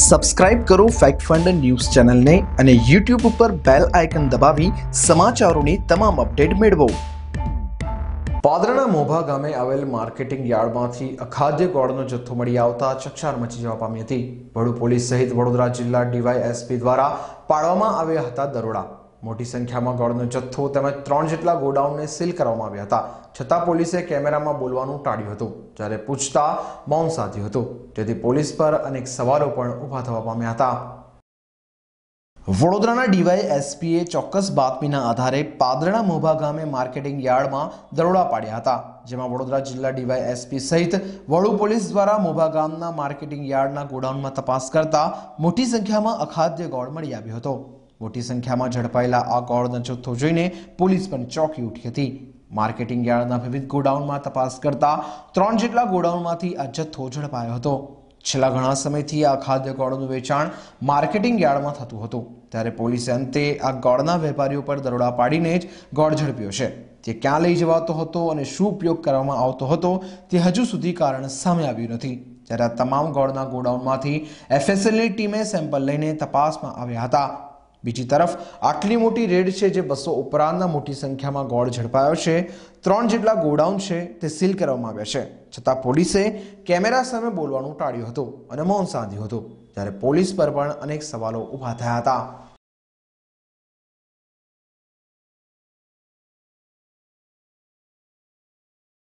subscribe કરો fact fund news ચેનલને અને યુટ્યુબ ઉપર બેલ આઇકન દબાવી સમાચારોની તમામ અપડેટ મેળવો પાદરાના મોભા ગામે આવેલ માર્કેટિંગ યાર્ડમાંથી અખાદ્ય ગોળનો જથ્થો મળી આવતા ચકચાર મચી જવા પામી હતી વડુ પોલીસ સહિત વડોદરા જિલ્લા ડીવાયએસપી દ્વારા પાડવામાં આવ્યા હતા દરોડા મોટી સંખ્યામાં ગળનો જથ્થો તેમજ ત્રણ જેટલા ગોડાઉનને સીલ કરવામાં આવ્યા હતા છતાં પોલીસે કેમેરામાં બોલવાનું ટાળ્યું હતું જ્યારે પૂછતા મૌન સાધ્યું હતું જેથી પોલીસ પર અનેક સવાલો પણ ઊભા થવા પામ્યા હતા વડોદરાના ડીવાય એસપીએ ચોક્કસ બાતમીના આધારે પાદરણા મોભા ગામે માર્કેટિંગ યાર્ડમાં દરોડા પાડ્યા હતા જેમાં વડોદરા જિલ્લા ડીવાય એસપી સહિત વડુ પોલીસ દ્વારા મોભા ગામના માર્કેટિંગ યાર્ડના ગોડાઉનમાં તપાસ કરતા મોટી સંખ્યામાં અખાદ્ય ગોળ મળી આવ્યો હતો મોટી સંખ્યામાં ઝડપાયેલા આ ગોળનો જથ્થો જોઈને પોલીસ પણ ચોંકી ઉઠી હતી માર્કેટિંગ યાર્ડના વિવિધ ગોડાઉનમાં તપાસ કરતા ત્રણ જેટલા ગોડાઉનમાંથી આ જથ્થો ઝડપાયો હતો છેલ્લા ઘણા સમયથી આ ખાદ્ય ગોળનું વેચાણ માર્કેટિંગ યાર્ડમાં થતું હતું ત્યારે પોલીસે અંતે આ ગોળના વેપારીઓ પર દરોડા પાડીને જ ગોળ ઝડપ્યો છે તે ક્યાં લઈ જવાતો હતો અને શું ઉપયોગ કરવામાં આવતો હતો તે હજુ સુધી કારણ સામે આવ્યું નથી ત્યારે આ તમામ ગોળના ગોડાઉનમાંથી એફએસએલની ટીમે સેમ્પલ લઈને તપાસમાં આવ્યા હતા બીજી તરફ આટલી મોટી રેડ છે જે બસો ઉપરાંતના મોટી સંખ્યામાં ગોળ ઝડપાયો છે ત્રણ જેટલા ગોડાઉન છે તે સીલ કરવામાં આવ્યા છે છતાં પોલીસે કેમેરા સામે બોલવાનું ટાળ્યું હતું અને મૌન સાધ્યું હતું ત્યારે પોલીસ પર પણ અનેક સવાલો ઊભા થયા હતા